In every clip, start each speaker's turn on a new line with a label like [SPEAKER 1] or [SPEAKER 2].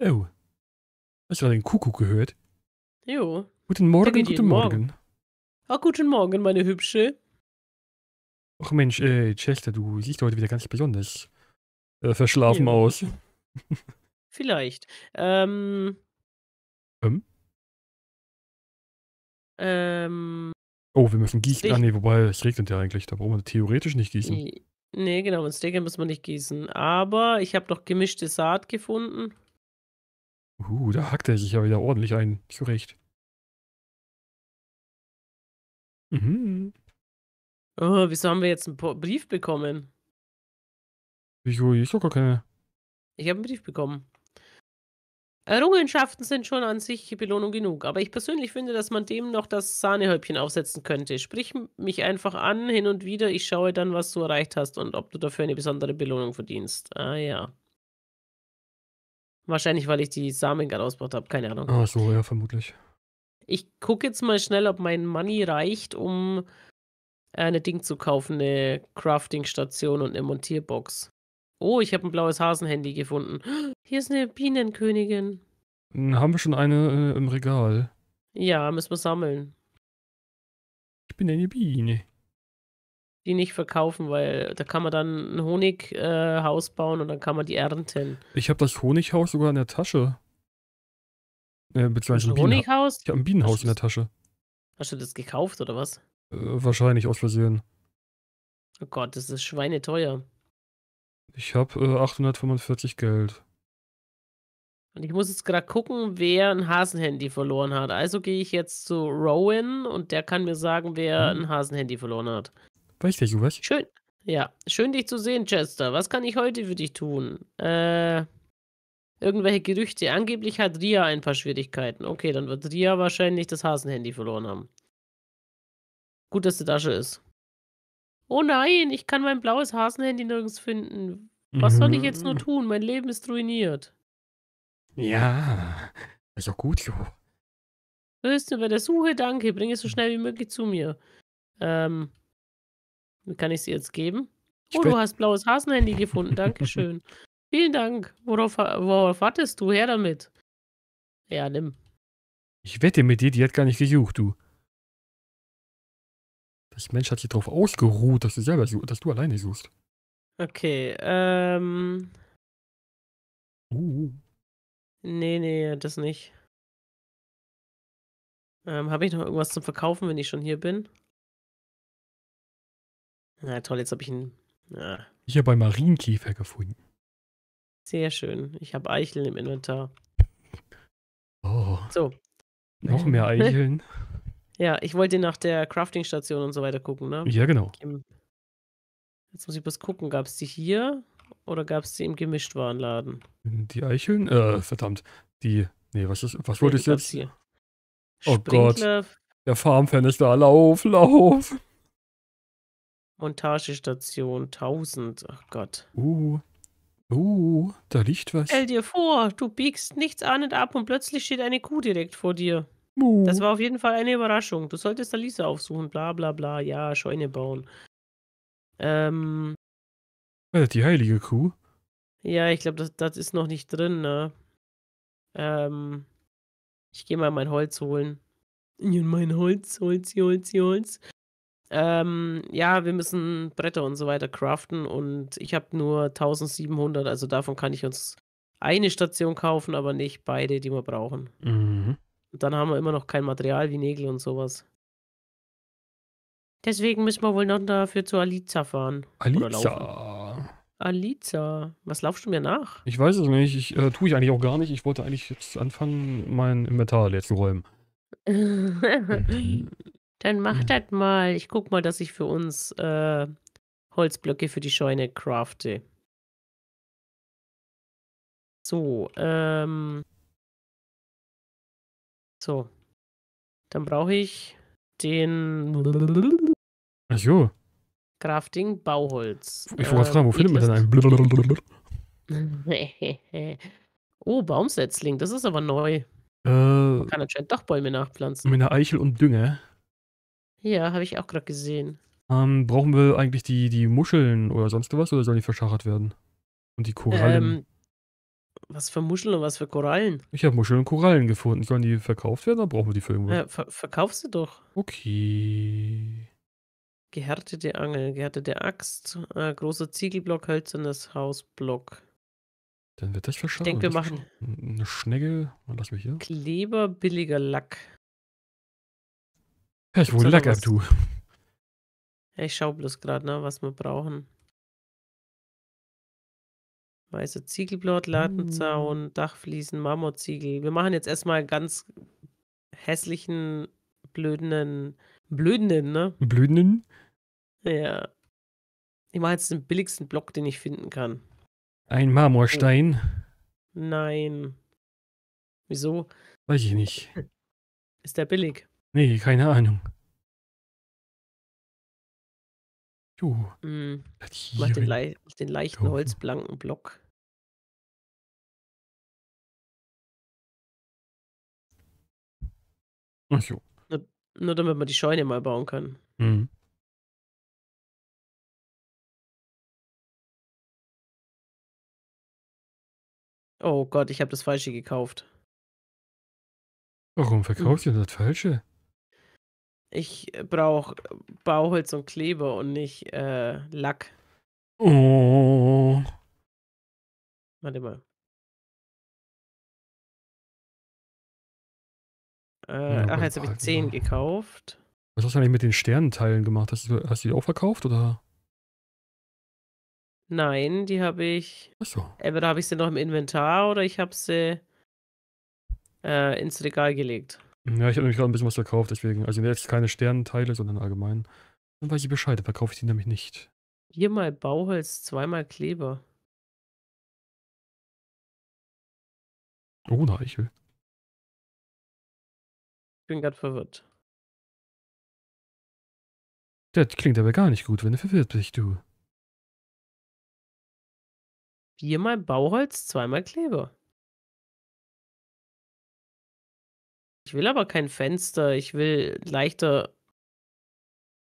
[SPEAKER 1] Oh. Hast du gerade den Kuckuck gehört? Jo. Guten Morgen, guten, Morgen. Morgen. Ah, guten Morgen, meine Hübsche.
[SPEAKER 2] Ach Mensch, äh, Chester, du siehst heute wieder ganz besonders äh, verschlafen ja. aus.
[SPEAKER 3] Vielleicht. Ähm. Ähm? Ähm. Oh, wir müssen gießen. Ah, nee,
[SPEAKER 2] wobei, es regnet ja eigentlich. Da brauchen wir theoretisch nicht gießen.
[SPEAKER 3] Nee, genau, mit Steak muss man nicht gießen. Aber ich habe noch gemischte Saat
[SPEAKER 1] gefunden.
[SPEAKER 2] Uh, da hackt er sich ja wieder ordentlich ein. Zurecht.
[SPEAKER 1] Mhm. Oh, wieso haben wir jetzt einen po Brief bekommen?
[SPEAKER 2] Wieso? Ich habe gar keine.
[SPEAKER 1] Ich habe einen Brief bekommen.
[SPEAKER 3] Errungenschaften sind schon an sich Belohnung genug, aber ich persönlich finde, dass man dem noch das Sahnehäubchen aufsetzen könnte. Sprich mich einfach an, hin und wieder, ich schaue dann, was du erreicht hast und ob du dafür eine besondere Belohnung verdienst. Ah ja. Wahrscheinlich, weil ich die Samen gerade ausgebaut habe. Keine Ahnung. Ach so,
[SPEAKER 2] ja, vermutlich.
[SPEAKER 3] Ich gucke jetzt mal schnell, ob mein Money reicht, um eine äh, Ding zu kaufen, eine Crafting-Station und eine Montierbox. Oh, ich habe ein blaues Hasenhandy gefunden. Hier ist eine Bienenkönigin.
[SPEAKER 2] Hm, haben wir schon eine äh, im Regal?
[SPEAKER 3] Ja, müssen wir sammeln.
[SPEAKER 2] Ich bin eine Biene
[SPEAKER 3] die nicht verkaufen, weil da kann man dann ein Honighaus äh, bauen und dann kann man die ernten.
[SPEAKER 2] Ich habe das Honighaus sogar in der Tasche. Äh, beziehungsweise ein Honighaus? Ich habe ein Bienenhaus in der Tasche.
[SPEAKER 3] Hast du das gekauft oder was?
[SPEAKER 2] Äh, wahrscheinlich aus Versehen.
[SPEAKER 3] Oh Gott, das ist schweineteuer.
[SPEAKER 2] Ich habe äh, 845 Geld.
[SPEAKER 3] Und ich muss jetzt gerade gucken, wer ein Hasenhandy verloren hat. Also gehe ich jetzt zu Rowan und der kann mir sagen, wer mhm. ein Hasenhandy verloren hat.
[SPEAKER 2] Richtig, Jubas. Schön.
[SPEAKER 3] Ja, schön dich zu sehen, Chester. Was kann ich heute für dich tun? Äh, irgendwelche Gerüchte. Angeblich hat Ria ein paar Schwierigkeiten. Okay, dann wird Ria wahrscheinlich das Hasenhandy verloren haben. Gut, dass die Tasche ist. Oh nein, ich kann mein blaues Hasenhandy nirgends finden. Was soll ich jetzt nur mhm. tun? Mein Leben ist ruiniert.
[SPEAKER 1] Ja, ist doch gut, Jo.
[SPEAKER 3] du bei der Suche, danke. Bring es so schnell wie möglich zu mir. Ähm, kann ich sie jetzt geben? Oh, du hast blaues Hasenhandy gefunden. Dankeschön. Vielen Dank. Worauf, worauf wartest du? Her damit. Ja, nimm.
[SPEAKER 2] Ich wette mit dir, die hat gar nicht gesucht, du. Das Mensch hat sich darauf ausgeruht, dass du selber dass
[SPEAKER 1] du alleine suchst. Okay, ähm. Uh. uh. Nee, nee, das nicht. Ähm, habe ich noch irgendwas zum Verkaufen, wenn ich schon hier bin? Na toll, jetzt
[SPEAKER 3] habe ich einen.
[SPEAKER 2] Ah. Ich habe einen Marienkäfer gefunden.
[SPEAKER 3] Sehr schön. Ich habe Eicheln im Inventar. Oh. So.
[SPEAKER 2] Noch mehr Eicheln.
[SPEAKER 3] ja, ich wollte nach der Crafting-Station und so weiter gucken, ne? Ja, genau. Jetzt muss ich bloß gucken, gab es die hier oder gab es die im Gemischtwarenladen?
[SPEAKER 2] Die Eicheln? Äh, verdammt. Die. Nee, was ist. Was wurde ich jetzt? Hier. Oh Sprinkler. Gott. Der Farmfan ist da. Lauf, lauf.
[SPEAKER 3] Montagestation 1000. Ach Gott.
[SPEAKER 2] Uh. Uh, da liegt was. Stell
[SPEAKER 3] dir vor, du biegst nichts an und ab und plötzlich steht eine Kuh direkt vor dir. Uh. Das war auf jeden Fall eine Überraschung. Du solltest Alisa aufsuchen, bla bla bla. Ja, Scheune bauen. Ähm.
[SPEAKER 2] Äh, die heilige Kuh?
[SPEAKER 3] Ja, ich glaube, das, das ist noch nicht drin, ne? Ähm. Ich gehe mal mein Holz holen. Ja, mein Holz, Holz, Holz, Holz ähm, ja, wir müssen Bretter und so weiter craften und ich habe nur 1700, also davon kann ich uns eine Station kaufen, aber nicht beide, die wir brauchen. Mhm. Und dann haben wir immer noch kein Material wie Nägel und sowas. Deswegen müssen wir wohl noch dafür zu Aliza fahren.
[SPEAKER 2] Aliza.
[SPEAKER 3] Aliza. Was laufst du mir nach?
[SPEAKER 2] Ich weiß es nicht. Ich, äh, tue ich eigentlich auch gar nicht. Ich wollte eigentlich jetzt anfangen, mein Inventar leer zu räumen.
[SPEAKER 3] Mhm. Dann mach mhm. das mal. Ich guck mal, dass ich für uns äh,
[SPEAKER 1] Holzblöcke für die Scheune crafte. So, ähm. So. Dann
[SPEAKER 3] brauche ich den. Ach jo. Crafting Bauholz. Ich wollte ähm, fragen, wo ähm, findet man denn einen? oh, Baumsetzling, das ist aber neu. Äh, man kann anscheinend Dachbäume nachpflanzen. Mit einer Eichel
[SPEAKER 2] und Dünger.
[SPEAKER 3] Ja, habe ich auch gerade gesehen.
[SPEAKER 2] Ähm, brauchen wir eigentlich die, die Muscheln oder sonst was oder sollen die verschachert werden? Und die Korallen?
[SPEAKER 3] Ähm, was für Muscheln und was für Korallen?
[SPEAKER 2] Ich habe Muscheln und Korallen gefunden. Sollen die verkauft werden oder brauchen wir die für irgendwas?
[SPEAKER 3] Ja, ver verkauf sie doch.
[SPEAKER 2] Okay.
[SPEAKER 3] Gehärtete Angel, gehärtete Axt, äh, großer Ziegelblock, hölzernes Hausblock.
[SPEAKER 2] Dann wird das verschachert. Ich denke, wir machen. Eine Schnegge. Lass mich hier.
[SPEAKER 3] Kleber, billiger Lack.
[SPEAKER 1] Ja, ich wohne lecker, du.
[SPEAKER 3] Ich schau bloß gerade, ne, was wir brauchen. Weiße Ziegelblatt, Latenzaun, mm. Dachfliesen, Marmorziegel. Wir machen jetzt erstmal ganz hässlichen, blödenen. Blödenen, ne?
[SPEAKER 2] Blödenen?
[SPEAKER 3] Ja. Ich mache jetzt den billigsten Block, den ich finden kann.
[SPEAKER 2] Ein Marmorstein?
[SPEAKER 1] Nein. Wieso? Weiß ich nicht. Ist der billig? Nee, keine Ahnung. Jo. Mm. Mach, den, Le den leichten jo. holzblanken Block. Ach so. Nur, nur, damit man die Scheune mal bauen kann. Mhm. Oh Gott, ich habe das Falsche gekauft.
[SPEAKER 2] Warum verkaufst mhm. du das Falsche?
[SPEAKER 3] Ich brauche Bauholz und Kleber und nicht äh, Lack.
[SPEAKER 1] Oh. Warte mal. Äh, ja, ach, jetzt habe ich 10 mal. gekauft.
[SPEAKER 2] Was hast du eigentlich mit den Sternenteilen gemacht? Hast du, hast du die auch verkauft oder?
[SPEAKER 3] Nein, die habe ich. Achso. Entweder habe ich sie noch im Inventar oder ich habe sie äh, ins Regal gelegt.
[SPEAKER 2] Ja, ich habe nämlich gerade ein bisschen was verkauft, deswegen. Also jetzt keine Sternenteile, sondern allgemein. Dann weiß ich Bescheid, verkaufe ich die nämlich nicht.
[SPEAKER 1] Viermal Bauholz, zweimal Kleber. Oh, eine Eichel. Ich bin gerade verwirrt. Das klingt aber gar nicht gut, wenn du verwirrt bist, du. Viermal Bauholz, zweimal Kleber. Ich will aber kein Fenster. Ich will leichter.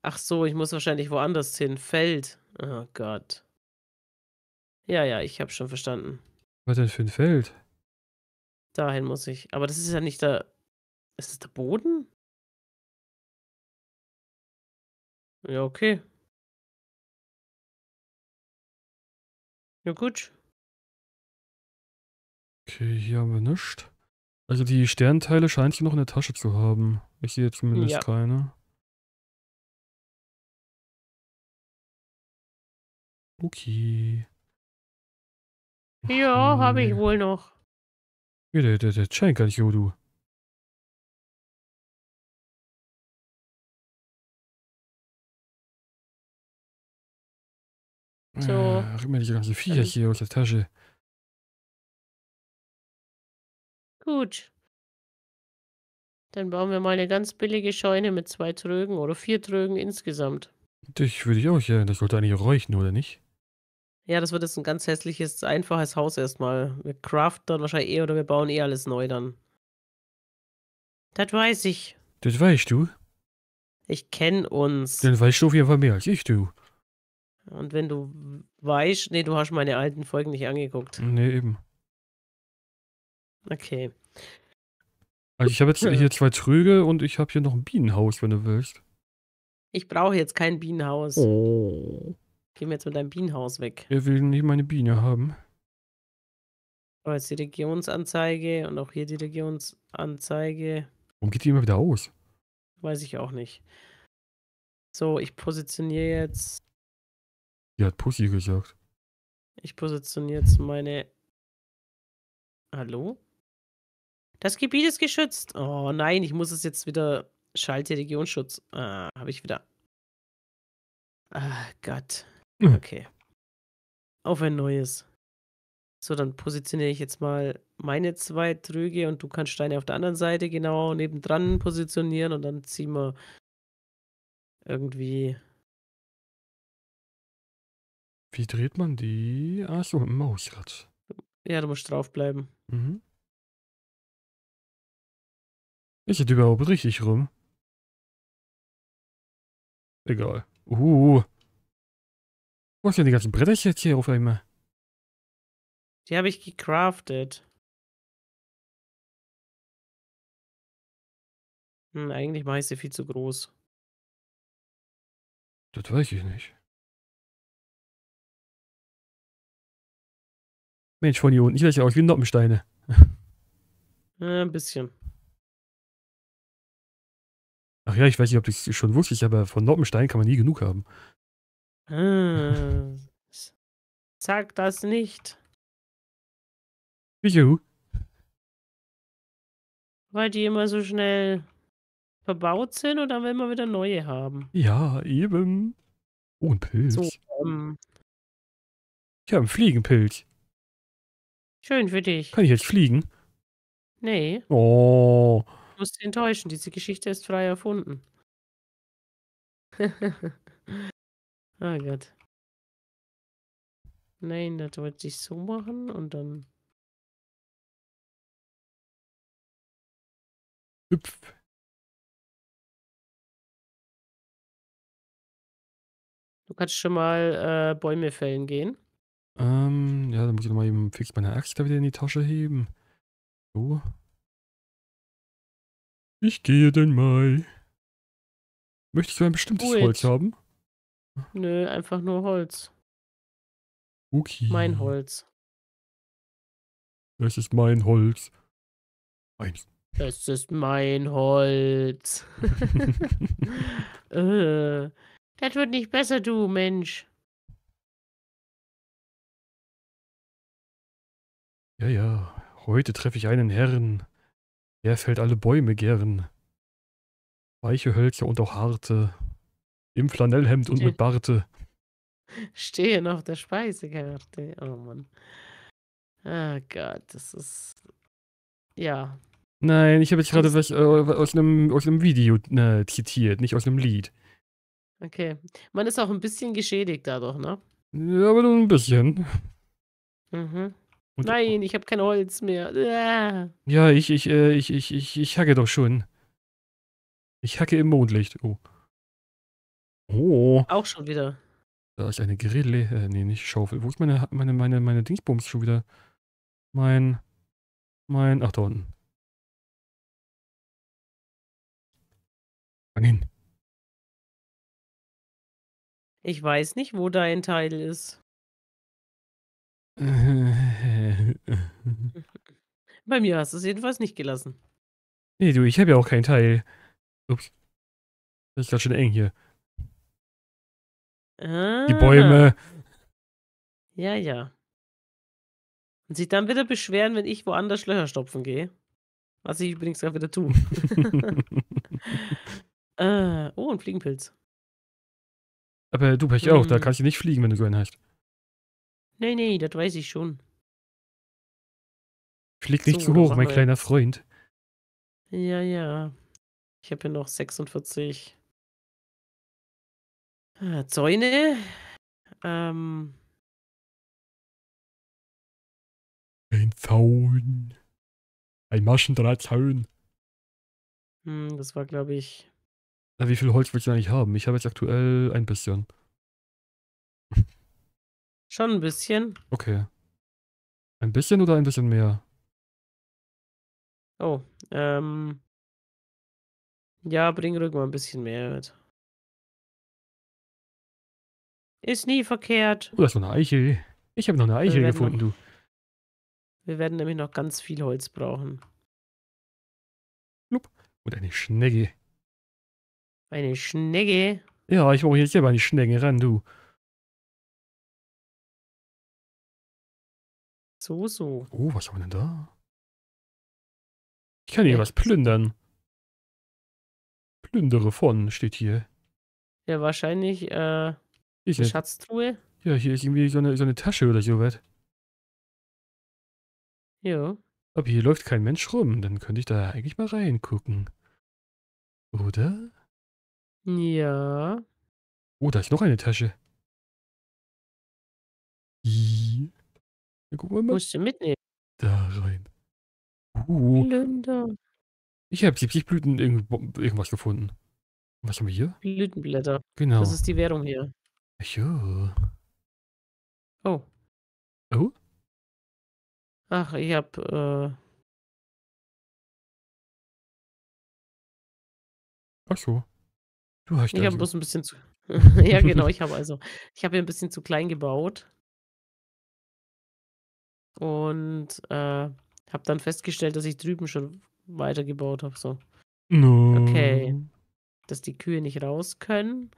[SPEAKER 1] Ach so, ich muss wahrscheinlich woanders hin. Feld.
[SPEAKER 3] Oh Gott. Ja, ja, ich hab schon verstanden.
[SPEAKER 2] Was denn für ein Feld?
[SPEAKER 1] Dahin muss ich. Aber das ist ja nicht der. Ist das der Boden? Ja, okay. Ja, gut. Okay, hier haben wir nichts. Also die Sternteile scheint sie noch in der Tasche zu haben. Ich sehe zumindest Ja. keine. Okay. Ja, habe ich wohl noch. Ja, der, der, der Chen kann ich Jodu.
[SPEAKER 2] So. Äh, immer die ganzen Viecher hier
[SPEAKER 1] aus der Tasche. Gut. Dann bauen wir mal eine ganz billige
[SPEAKER 3] Scheune mit zwei Trögen oder vier Trögen insgesamt.
[SPEAKER 2] Dich würde ich auch, ja. Das sollte eigentlich reichen, oder nicht?
[SPEAKER 3] Ja, das wird jetzt ein ganz hässliches, einfaches Haus erstmal. Wir craften dann wahrscheinlich eh oder wir bauen eh alles neu dann. Das weiß ich. Das weißt du? Ich kenn uns. Dann
[SPEAKER 2] weißt du auf jeden Fall mehr als ich, du.
[SPEAKER 3] Und wenn du weißt, nee, du hast meine alten Folgen nicht angeguckt. Nee, eben. Okay.
[SPEAKER 2] Also ich habe jetzt hier hm. zwei Trüge und ich habe hier noch ein Bienenhaus, wenn du willst.
[SPEAKER 3] Ich brauche jetzt kein Bienenhaus. Oh. Geh mir jetzt mit deinem Bienenhaus weg.
[SPEAKER 2] Er will nicht meine Biene haben.
[SPEAKER 3] Oh, jetzt die Regionsanzeige und auch hier die Regionsanzeige.
[SPEAKER 2] Warum geht die immer wieder aus?
[SPEAKER 3] Weiß ich auch nicht. So, ich positioniere jetzt.
[SPEAKER 1] Die hat Pussy gesagt.
[SPEAKER 3] Ich positioniere jetzt meine. Hallo? Das Gebiet ist geschützt. Oh nein, ich muss es jetzt wieder. Schalte Regionsschutz. Ah, habe ich wieder. Ah, Gott. Okay. Auf ein neues. So, dann positioniere ich jetzt mal meine zwei Trüge und du kannst Steine auf der anderen Seite genau nebendran positionieren und dann
[SPEAKER 1] ziehen wir irgendwie. Wie dreht man die? Achso, Mausrad. Ja, du musst draufbleiben. Mhm. Ist das überhaupt richtig rum? Egal. Uh. Wo hast denn die ganzen Bretterchen jetzt hier auf einmal? Die habe ich gecraftet. Hm, eigentlich mache ich sie viel zu groß. Das weiß ich nicht. Mensch, von hier unten, ich weiß ja aus wie Noppensteine. Ja, äh, ein bisschen.
[SPEAKER 2] Ach ja, ich weiß nicht, ob du es schon wusstest, aber von Noppenstein kann man nie genug haben.
[SPEAKER 3] Hm.
[SPEAKER 1] Sag das nicht. Wieso? Weil die immer so schnell verbaut
[SPEAKER 3] sind oder wenn wir wieder neue haben.
[SPEAKER 2] Ja, eben. Oh, ein Pilz. So, ähm, ich habe einen Fliegenpilz.
[SPEAKER 3] Schön für dich. Kann ich jetzt fliegen? Nee.
[SPEAKER 2] Oh
[SPEAKER 3] musst dich enttäuschen, diese Geschichte ist frei
[SPEAKER 1] erfunden. oh Gott. Nein, das wollte ich so machen und dann. Hüpf. Du kannst schon mal
[SPEAKER 3] äh, Bäume fällen gehen.
[SPEAKER 2] Ähm, ja, dann muss ich nochmal eben fix meine Axt wieder in die Tasche heben. So. Ich gehe den Mai.
[SPEAKER 1] Möchtest du ein bestimmtes Gut. Holz haben? Nö, einfach nur Holz. Okay. Mein Holz. Das ist mein Holz. Eins. Das ist mein Holz. Äh, das wird nicht besser, du Mensch. Ja, ja.
[SPEAKER 2] Heute treffe ich einen Herrn. Er fällt alle Bäume gern. Weiche Hölzer und auch harte. Im Flanellhemd und mit Barte.
[SPEAKER 3] Stehen auf der Speisekarte. Oh Mann. Oh Gott, das ist. Ja.
[SPEAKER 2] Nein, ich habe jetzt gerade was äh, aus einem aus einem Video ne, zitiert, nicht aus einem Lied.
[SPEAKER 3] Okay. Man ist auch ein bisschen geschädigt dadurch, ne?
[SPEAKER 2] Ja, aber nur ein bisschen.
[SPEAKER 3] Mhm. Und Nein, ich habe kein Holz mehr.
[SPEAKER 2] Ja, ich, ich, äh, ich, ich, ich, ich hacke doch schon. Ich hacke im Mondlicht. Oh. Oh.
[SPEAKER 3] Auch schon wieder.
[SPEAKER 2] Da ich eine Grille, äh, nee, nicht Schaufel. Wo ist meine, meine, meine, meine Dingsbums schon wieder. Mein,
[SPEAKER 1] mein, ach da unten. Fang hin. Ich weiß nicht, wo dein Teil ist.
[SPEAKER 2] Äh, Mhm.
[SPEAKER 3] Bei mir hast du es jedenfalls nicht gelassen.
[SPEAKER 2] Nee, du, ich habe ja auch keinen Teil. Ups. Das ist gerade schon eng hier.
[SPEAKER 1] Ah. Die Bäume. Ah. Ja, ja. Und sich dann wieder beschweren, wenn ich
[SPEAKER 3] woanders Löcher stopfen gehe. Was ich übrigens gerade wieder tue.
[SPEAKER 1] äh, oh, ein Fliegenpilz.
[SPEAKER 2] Aber du Pech auch, mm. da kannst du nicht fliegen, wenn du
[SPEAKER 1] so einen hast. Nee, nee, das weiß ich schon. Flieg
[SPEAKER 2] nicht zu so, hoch, mein kleiner Freund.
[SPEAKER 3] Ja, ja. Ich habe hier noch
[SPEAKER 1] 46 ah, Zäune. Ähm. Ein Zaun.
[SPEAKER 2] Ein Maschendrahtzaun.
[SPEAKER 1] Hm, das war, glaube ich.
[SPEAKER 2] Na, wie viel Holz willst du eigentlich haben? Ich habe jetzt aktuell ein bisschen.
[SPEAKER 1] Schon ein bisschen.
[SPEAKER 2] Okay. Ein bisschen oder ein bisschen mehr?
[SPEAKER 1] Oh, ähm. Ja, bring ruhig mal ein bisschen mehr mit. Ist nie verkehrt.
[SPEAKER 3] Oh, da ist noch eine Eiche. Ich habe noch eine Eiche gefunden, noch, du. Wir werden nämlich noch ganz viel Holz brauchen.
[SPEAKER 2] Und eine Schnecke.
[SPEAKER 1] Eine Schnecke?
[SPEAKER 2] Ja, ich brauche jetzt selber eine Schnecke ran, du.
[SPEAKER 1] So, so. Oh, was haben wir denn da? Ich kann hier was plündern.
[SPEAKER 2] Plündere von, steht hier.
[SPEAKER 1] Ja, wahrscheinlich äh, ich eine Schatztruhe.
[SPEAKER 2] Ja, hier ist irgendwie so eine, so eine Tasche oder so was. Jo. Aber hier läuft kein Mensch rum, dann könnte ich da eigentlich mal reingucken. Oder?
[SPEAKER 1] Ja.
[SPEAKER 2] Oh, da ist noch eine Tasche.
[SPEAKER 1] Dann gucken wir mal. Musst du mitnehmen. Da rein.
[SPEAKER 2] Uh. Blünder. Ich habe 70 Blüten irgendwas gefunden. Was haben wir hier?
[SPEAKER 1] Blütenblätter. Genau. Das ist die Währung hier.
[SPEAKER 2] Jo.
[SPEAKER 1] Oh. Oh? Ach, ich hab, äh... Ach so. Du hast Ich habe also bloß ein bisschen zu. ja, genau, ich habe also. Ich habe hier ein bisschen zu klein
[SPEAKER 3] gebaut. Und, äh, hab dann festgestellt, dass ich drüben schon weitergebaut habe. So. No. Okay. Dass die Kühe nicht raus können.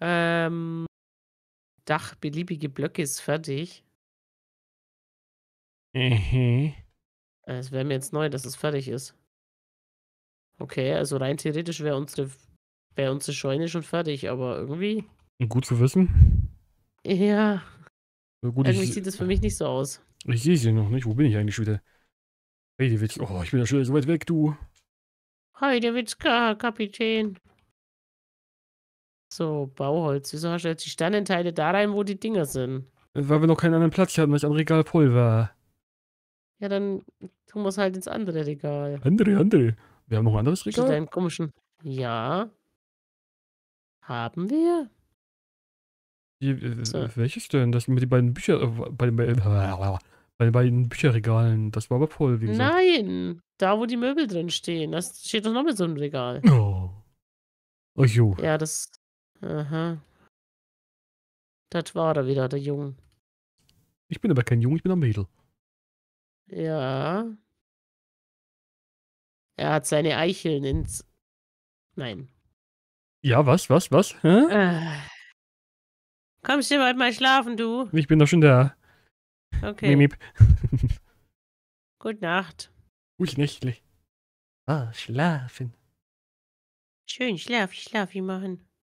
[SPEAKER 3] Ähm, Dach, beliebige Blöcke ist fertig.
[SPEAKER 1] Mhm.
[SPEAKER 3] Es wäre mir jetzt neu, dass es fertig ist. Okay, also rein theoretisch wäre unsere, wär unsere Scheune schon fertig, aber irgendwie.
[SPEAKER 2] Gut zu wissen. Ja. So gut, irgendwie ich, sieht das
[SPEAKER 3] für mich nicht so aus.
[SPEAKER 2] Ich sehe sie noch nicht. Wo bin ich eigentlich wieder? Heidewitz, oh, ich bin ja schon so weit weg, du.
[SPEAKER 3] Heidewitzka, Kapitän. So, Bauholz. Wieso hast du jetzt die Sternenteile da rein, wo die Dinger sind?
[SPEAKER 2] Weil wir noch keinen anderen Platz hatten, weil ich am Regal voll war.
[SPEAKER 3] Ja, dann tun wir es halt ins andere Regal. Andere,
[SPEAKER 2] andere. Wir haben noch ein anderes Regal. Zu deinem
[SPEAKER 3] komischen. Ja. Haben wir?
[SPEAKER 2] Die, äh, so. Welches denn? Das mit den beiden Büchern. Äh, bei, bei, äh, Bei, bei den Bücherregalen, das war aber voll, wie gesagt. Nein,
[SPEAKER 3] da wo die Möbel drin stehen, das steht doch noch mit so einem Regal. Oh.
[SPEAKER 1] Ach jo. Ja, das. Aha. Das war da wieder, der Junge. Ich bin aber kein Junge, ich bin ein Mädel. Ja. Er hat seine Eicheln ins. Nein.
[SPEAKER 2] Ja, was, was, was? Hä? Äh.
[SPEAKER 1] Kommst du bald halt mal
[SPEAKER 3] schlafen, du?
[SPEAKER 2] Ich bin doch schon da. Okay. Mimip.
[SPEAKER 3] Gute
[SPEAKER 1] Nacht.
[SPEAKER 2] Ruhig nächtlich. Ah, schlafen.
[SPEAKER 1] Schön, schlaf, schlaf, schlafi machen.